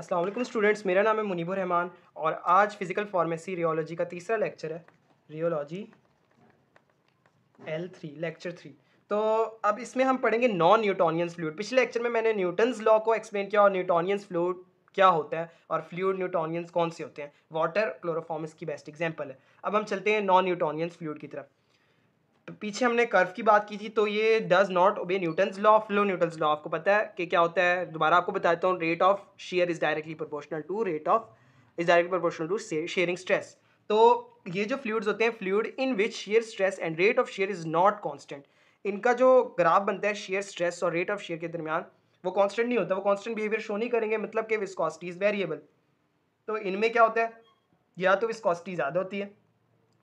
Aslam students मेरा नाम है मुनीबुर रहमान और आज फिज़िकल फार्मेसी रियोलॉजी का तीसरा लेक्चर है rheology L three lecture three तो अब इसमें हम पढ़ेंगे नॉन न्यूटोनियन फ्लूड पिछले लेक्चर में मैंने न्यूटन्स लॉ को एक्सप्लेन किया और न्यूटोनियन फ्लूड क्या होता है और फ्लूड न्यूटोनियंस कौन से होते हैं वाटर क्लोरोफॉर्म इसकी बेस्ट एग्जाम्पल है अब हम चलते हैं नॉन न्यूटोनियन फ्लूड की तरफ पीछे हमने कर्व की बात की थी तो ये does not obey Newton's law of low Newton's law आपको पता है कि क्या होता है दोबारा आपको बताता हूँ rate of shear is directly proportional to rate of is directly proportional to shearing stress तो ये जो फ्लूड्स होते हैं fluid in which shear stress and rate of shear is not constant इनका जो ग्राफ बनता है शेयर स्ट्रेस और रेट ऑफ शेयर के दरमियान वो कॉन्स्टेंट नहीं होता वो कॉन्स्टेंट बिहेवियर शो नहीं करेंगे मतलब कि विस्कॉसिटी इज़ वेरिएबल तो इनमें क्या होता है या तो विस्कॉसिटी ज़्यादा होती है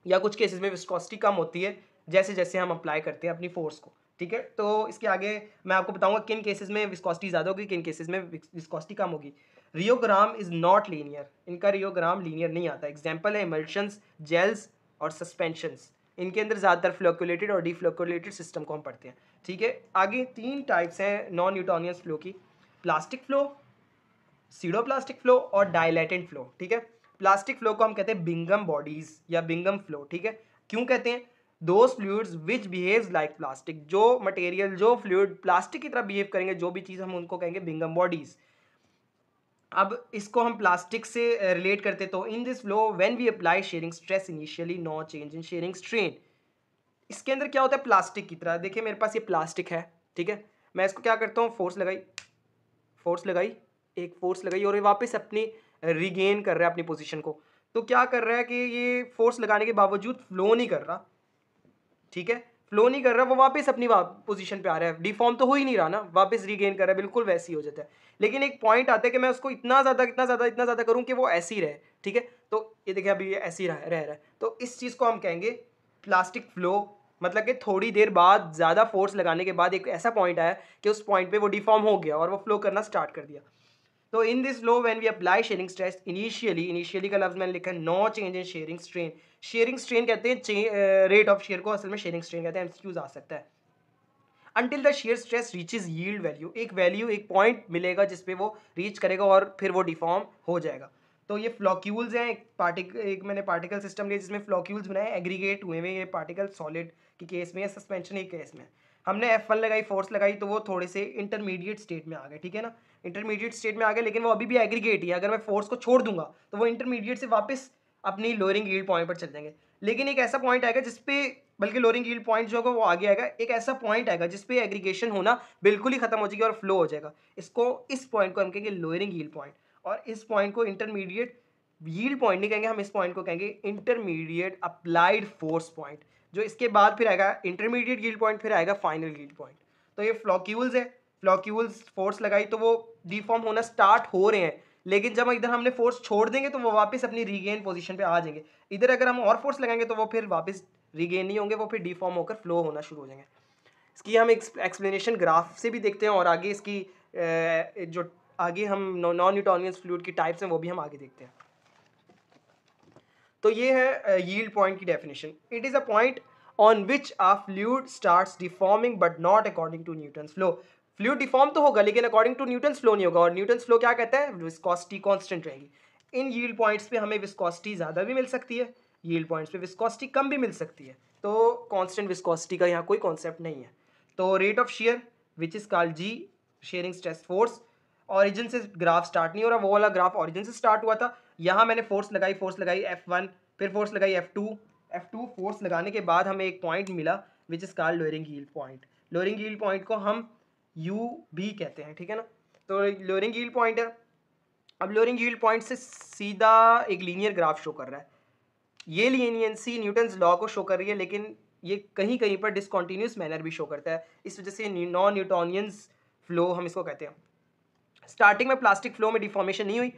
या कुछ केसेस में विस्कॉसिटी कम होती है जैसे जैसे हम अप्लाई करते हैं अपनी फोर्स को ठीक है तो इसके आगे मैं आपको बताऊंगा किन केसेस में विस्कॉसिटी ज़्यादा होगी किन केसेस में विस्कॉस्टी कम होगी रियोग्राम इज़ नॉट लीनियर इनका रियोग्राम लीनियर नहीं आता एग्जाम्पल है इमल्शंस जेल्स और सस्पेंशंस इनके अंदर ज़्यादातर फ्लोकुलेटेड और डीफ्लोकुलेटेड सिस्टम को हम पढ़ते हैं ठीक है आगे तीन टाइप्स हैं नॉन न्यूटोनियस फ्लो की प्लास्टिक फ्लो प्लास्टिक फ्लो और डायलेटेंट फ्लो ठीक है प्लास्टिक फ्लो को हम कहते हैं बिंगम बॉडीज़ या बिंगम फ्लो ठीक है क्यों कहते हैं those fluids which behave like plastic जो मटेरियल जो फ्लूड प्लास्टिक की तरह बिहेव करेंगे जो भी चीज़ हम उनको कहेंगे बिंगम बॉडीज अब इसको हम प्लास्टिक से रिलेट करते तो in this flow when we apply shearing stress initially no change in shearing strain इसके अंदर क्या होता है प्लास्टिक की तरह देखिए मेरे पास ये प्लास्टिक है ठीक है मैं इसको क्या करता हूँ फोर्स लगाई फोर्स लगाई एक फोर्स लगाई और ये वापस अपनी रिगेन कर रहा है अपनी पोजिशन को तो क्या कर रहा है कि ये फोर्स लगाने के बावजूद फ्लो नहीं कर रहा ठीक है फ्लो नहीं कर रहा वो वापस अपनी पोजीशन पे आ रहा है डिफॉर्म तो हो ही नहीं रहा ना वापस रीगेन कर रहा है बिल्कुल वैसे ही हो जाता है लेकिन एक पॉइंट आता है कि मैं उसको इतना ज़्यादा इतना ज़्यादा इतना ज़्यादा करूँ कि वो ऐसे ही रहे ठीक है तो ये देखिए अभी ऐसे ही रह रह रहा है तो इस चीज़ को हम कहेंगे प्लास्टिक फ्लो मतलब कि थोड़ी देर बाद ज़्यादा फोर्स लगाने के बाद एक ऐसा पॉइंट आया कि उस पॉइंट पे वो डिफॉर्म हो गया और वो फ्लो करना स्टार्ट कर दिया तो in this flow when we apply shearing stress initially initially का लफ्ज मैंने लिखा है no change in shearing strain shearing strain कहते हैं रेट ऑफ शेयर को असल में शेयरिंग स्ट्रेन कहते हैं एमसीक्यूज आ सकता है until the shear stress reaches yield value एक वैल्यू एक पॉइंट मिलेगा जिसपे वो रीच करेगा और फिर वो डिफॉर्म हो जाएगा तो ये फ्लॉक्यूल्स हैं एक पार्टिक एक मैंने पार्टिकल सिस्टम लिया जिसमें फ्लॉक्यूल्स बनाए एग्रीगेट हुए हुए ये पार्टिकल सॉलिड के केस में या सस्पेंशन के केस में हमने एफ वन लगाई फोर्स लगाई तो वो थोड़े से इंटरमीडिएट स्टेट में आ गए ठीक है ना इंटरमीडिएट स्टेट में आ गए लेकिन वो अभी भी एग्रीगेट ही है अगर मैं फोर्स को छोड़ दूंगा तो वो इंटरमीडिएट से वापस अपनी लोअरिंग हील्ड पॉइंट पर चल जाएंगे लेकिन एक ऐसा पॉइंट आएगा जिसपे बल्कि लोअरिंग हील्ड पॉइंट जो होगा वो आगे आएगा एक ऐसा पॉइंट आएगा जिसपे एग्रीगेशन होना बिल्कुल ही खत्म हो जाएगी और फ्लो हो जाएगा इसको इस पॉइंट को हम कहेंगे लोअरिंग हील्ड पॉइंट और इस पॉइंट को इंटरमीडिएट यील्ड पॉइंट नहीं कहेंगे हम इस पॉइंट को कहेंगे इंटरमीडिएट अप्लाइड फोर्स पॉइंट जो इसके बाद फिर आएगा इंटरमीडिएट गिल्ड पॉइंट फिर आएगा फाइनल गिल्ड पॉइंट तो ये फ्लॉक्यूल्स है फ्लॉक्यूल्स फोर्स लगाई तो वो डिफॉर्म होना स्टार्ट हो रहे हैं लेकिन जब इधर हमने फोर्स छोड़ देंगे तो वो वापस अपनी रीगेन पोजिशन पर आ जाएंगे इधर अगर हम और फोर्स लगाएंगे तो वो फिर वापस रीगेन नहीं होंगे वो फिर डिफॉर्म होकर फ्लो होना शुरू हो जाएंगे इसकी हम एक्सप्लेनेशन ग्राफ से भी देखते हैं और आगे इसकी जो आगे हम नॉन न्यूटोनियन फ्लूड की टाइप्स हैं वो भी हम आगे देखते हैं तो ये है यील्ड पॉइंट की definition it is a point on which a fluid start deforming but not according to Newton flow fluid deform तो होगा लेकिन अकॉर्डिंग टू न्यूटन फ्लो नहीं होगा और न्यूटन फ्लो क्या कहता है विस्कॉसिटी कॉन्स्टेंट रहेगी इन यील्ड पॉइंट्स पे हमें विस्कॉसिटी ज़्यादा भी मिल सकती है यील्ड पॉइंट्स पे विस्कॉसिटी कम भी मिल सकती है तो कॉन्स्टेंट विस्कॉसिटी का यहाँ कोई कॉन्सेप्ट नहीं है तो rate of shear which is called जी शेयरिंग स्ट्रेस फोर्स ऑरिजिन से ग्राफ स्टार्ट नहीं हो रहा वो वाला ग्राफ ऑरिजिन से स्टार्ट हुआ था यहाँ मैंने फोर्स लगाई फोर्स लगाई एफ वन फिर फोर्स लगाई F two F two force लगाने के बाद हमें एक पॉइंट मिला which is call lowering yield point lowering yield point को हम यू बी कहते हैं ठीक है ना तो लोअरिंग हील पॉइंट है अब लोअरिंग हील पॉइंट से सीधा एक लीनियर ग्राफ शो कर रहा है ये लीनियंसी न्यूटन्स लॉ को शो कर रही है लेकिन ये कहीं कहीं पर डिसकॉन्टीन्यूस मैनर भी शो करता है इस वजह से नॉन न्यूटोनियंस फ्लो हम इसको कहते हैं स्टार्टिंग में प्लास्टिक फ्लो में डिफॉर्मेशन नहीं हुई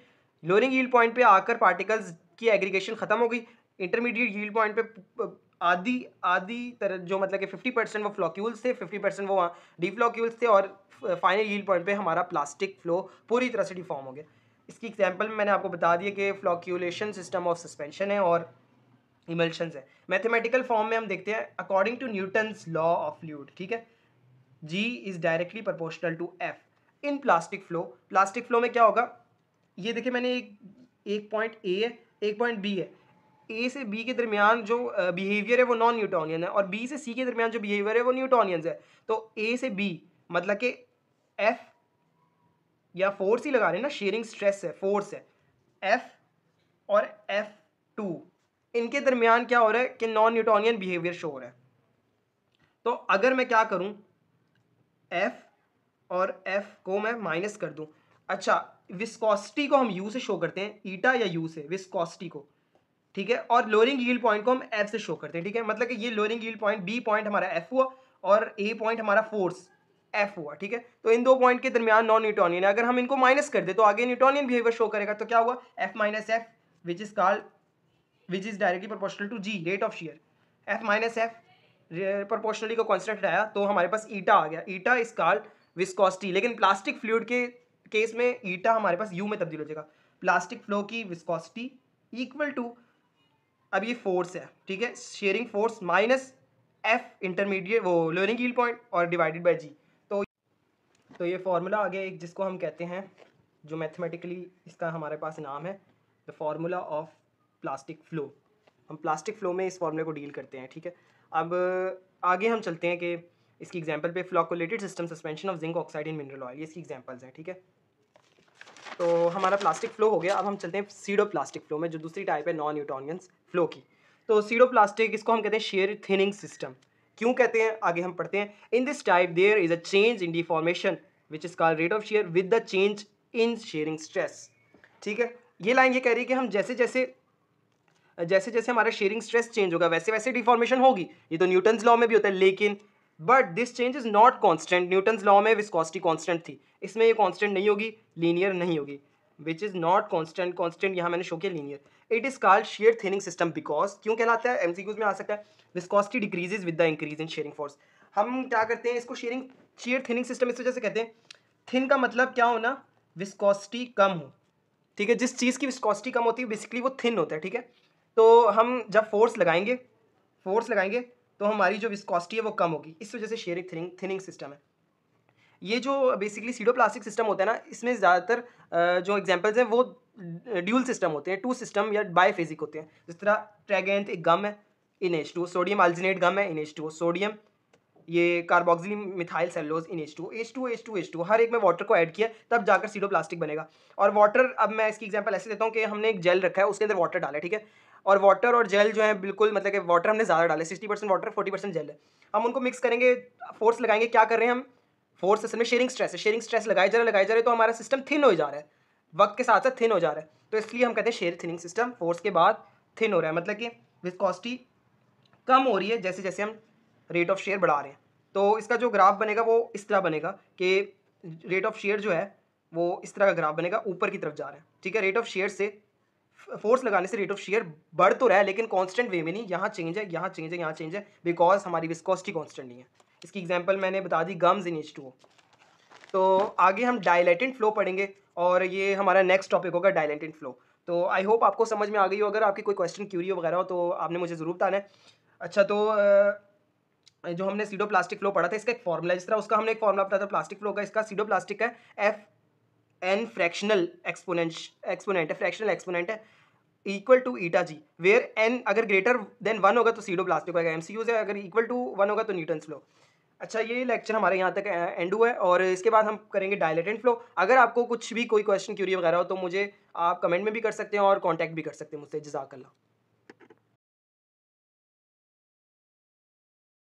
लोअरिंग हील पॉइंट पे आकर पार्टिकल्स की एग्रीगेशन खत्म हो गई इंटरमीडिएट हील पॉइंट पे आधी आधी तरह जो मतलब कि 50 परसेंट वो फ्लॉक्यूल्स थे 50 परसेंट वो डी फ्लॉक्यूल्स थे और फाइनल हील पॉइंट पे हमारा प्लास्टिक फ्लो पूरी तरह से डिफॉर्म हो गया इसकी एग्जाम्पल में मैंने आपको बता दिया कि फ्लॉक्यूलेशन सिस्टम ऑफ सस्पेंशन है और इमल्शंस है मैथमेटिकल फॉर्म में हम देखते हैं according to Newton's law of fluid ठीक है G is directly proportional to F in plastic flow plastic flow में क्या होगा ये देखिए मैंने एक एक पॉइंट ए है एक पॉइंट बी है ए से बी के दरमियान जो बिहेवियर है वो नॉन न्यूटोनियन है और बी से सी के दरमियान जो बिहेवियर है वो न्यूटोनियन है तो ए से बी मतलब कि एफ या फोर्स ही लगा रहे हैं ना शेयरिंग स्ट्रेस है फोर्स है एफ और एफ टू इनके दरमियान क्या हो रहा है कि नॉन न्यूटोनियन बिहेवियर शो हो रहा है तो अगर मैं क्या करूं एफ और एफ को मैं माइनस कर दूं अच्छा विस्कोसिटी को हम यू से शो करते हैं ईटा या यू से विस्कोसिटी को ठीक है और लोअरिंग ईल पॉइंट को हम एफ से शो करते हैं ठीक है मतलब कि ये lowering yield point B point हमारा एफ हुआ और ए पॉइंट हमारा फोर्स एफ हुआ ठीक है तो इन दो पॉइंट के दरमियान नॉन न्यूटोनियन अगर हम इनको माइनस कर दे तो आगे न्यूटोनियन बिहेवियर शो करेगा तो क्या हुआ F minus F which is called which is directly proportional to G rate of shear F minus F proportionally को कॉन्स्टेंट आया तो हमारे पास ईटा आ गया ईटा इज कॉल्ड विस्कोसिटी लेकिन प्लास्टिक फ्लूड के केस में ईटा हमारे पास यू में तब्दील हो जाएगा प्लास्टिक फ्लो की विस्कॉसिटी इक्वल टू अब ये फोर्स है ठीक है shearing force minus F intermediate वो लोअरिंग हील पॉइंट और डिवाइडेड बाय जी तो तो ये फार्मूला आ गया एक जिसको हम कहते हैं जो मैथमेटिकली इसका हमारे पास नाम है the formula of plastic flow हम प्लास्टिक फ्लो में इस फार्मूले को डील करते हैं ठीक है अब आगे हम चलते हैं कि इसकी एग्जांपल पे flocculated system suspension of zinc oxide in mineral oil ये इसकी एग्जांपल्स हैं ठीक है तो हमारा प्लास्टिक फ्लो हो गया अब हम चलते हैं सीडो प्लास्टिक फ्लो में जो दूसरी टाइप है नॉन न्यूटोनियंस फ्लो की तो सीडो प्लास्टिक इसको हम कहते हैं शेयर थिनिंग सिस्टम क्यों कहते हैं आगे हम पढ़ते हैं in this type there is a change in deformation which is call rate of shear with the change in shearing stress ठीक है ये लाइन ये कह रही है कि हम जैसे जैसे जैसे जैसे हमारा शेयरिंग स्ट्रेस चेंज होगा वैसे वैसे डिफॉर्मेशन होगी ये तो न्यूटन्स लॉ में भी होता है लेकिन but this change is not constant Newton's law में विस्कॉस्टी कॉन्स्टेंट थी इसमें ये कॉन्स्टेंट नहीं होगी लीनियर नहीं होगी which is not constant constant यहाँ मैंने शो किया linear it is called shear thinning system because क्यों कहलाता है एम में आ सकता है viscosity decreases with the increase in shearing force हम क्या करते हैं इसको शेयरिंग शेयर थिनिंग सिस्टम इस वजह से कहते हैं थिन का मतलब क्या होना विस्कॉस्टी कम हो ठीक है जिस चीज़ की विस्कॉस्टी कम होती है बेसिकली वो थिन होता है ठीक है तो हम जब फोर्स लगाएंगे फोर्स लगाएंगे तो हमारी जो विस्कॉसिटी है वो कम होगी इस वजह से शेयरिंग थिनिंग थिनिंग सिस्टम है ये जो बेसिकली सीडो प्लास्टिक सिस्टम होता है ना इसमें ज़्यादातर जो एग्जाम्पल्स हैं वो ड्यूल सिस्टम होते हैं टू सिस्टम या बायोफेजिक होते हैं जिस तरह ट्रैगेंथ एक गम है in H two sodium alginate gum है इन एच टू सोडियम ये carboxyl methyl cellulose in H two H two H two H two हर एक में वाटर को ऐड किया तब जाकर सीडो प्लास्टिक बनेगा और वाटर अब मैं इसकी एग्जाम्पल ऐसे देता हूँ कि हमने एक जेल रखा है उसके अंदर वाटर डाला ठीक है और वाटर और जेल जो है बिल्कुल मतलब कि वाटर हमने ज़्यादा डाले sixty percent water forty percent gel है हम उनको मिक्स करेंगे फोर्स लगाएंगे क्या कर रहे हैं हम फोर्स असल में शेयरिंग स्ट्रेस है शेयरिंग स्ट्रेस लगाए जा रहे लगाए जा रहे तो हमारा सिस्टम थिन हो जा रहा है वक्त के साथ साथ थिन हो जा रहा है तो इसलिए हम कहते हैं शेयर थिनिंग सिस्टम फोर्स के बाद थिन हो रहा है मतलब कि कॉस्टी कम हो रही है जैसे जैसे हम रेट ऑफ शेयर बढ़ा रहे हैं तो इसका जो ग्राफ बनेगा वो इस तरह बनेगा कि रेट ऑफ शेयर जो है वो इस तरह का ग्राफ बनेगा ऊपर की तरफ जा रहा है ठीक है रेट ऑफ शेयर से फोर्स लगाने से रेट ऑफ शेयर बढ़ तो रहा है लेकिन कॉन्स्टेंट वे में नहीं यहाँ चेंज है यहाँ चेंज है यहाँ चेंज है बिकॉज हमारी विस्कॉस्टी कॉन्स्टेंट नहीं है इसकी एग्जाम्पल मैंने बता दी गम्स इन एच तो आगे हम डायलेटेंट फ्लो पढ़ेंगे और ये हमारा नेक्स्ट टॉपिक होगा डायलेटेंट फ्लो तो आई होप आपको समझ में आ गई हो अगर आपकी कोई क्वेश्चन क्यूरी वगैरह हो तो आपने मुझे ज़रूर बताना है अच्छा तो जो हमने सीडो प्लास्टिक फ्लो पढ़ा था इसका एक फॉर्मूला जिस तरह उसका हमने एक फॉर्मूला पढ़ा था प्लास्टिक फ्लो का इसका सीडो प्लास्टिक है F N fractional exponent exponent है फ्रैक्शनल एक्सपोनेंट है equal to eta G where N अगर ग्रेटर देन वन होगा तो सीडो प्लास्टिक होगा एम सी यूज है अगर इक्वल टू वन होगा तो न्यूटन फ्लो अच्छा ये लेक्चर हमारे यहाँ तक एंड हुआ है और इसके बाद हम करेंगे डायलेटेंट फ्लो अगर आपको कुछ भी कोई क्वेश्चन क्यूरी वगैरह हो तो मुझे आप कमेंट में भी कर सकते हैं और कॉन्टैक्ट भी कर सकते हैं मुझसे जजाकल्ला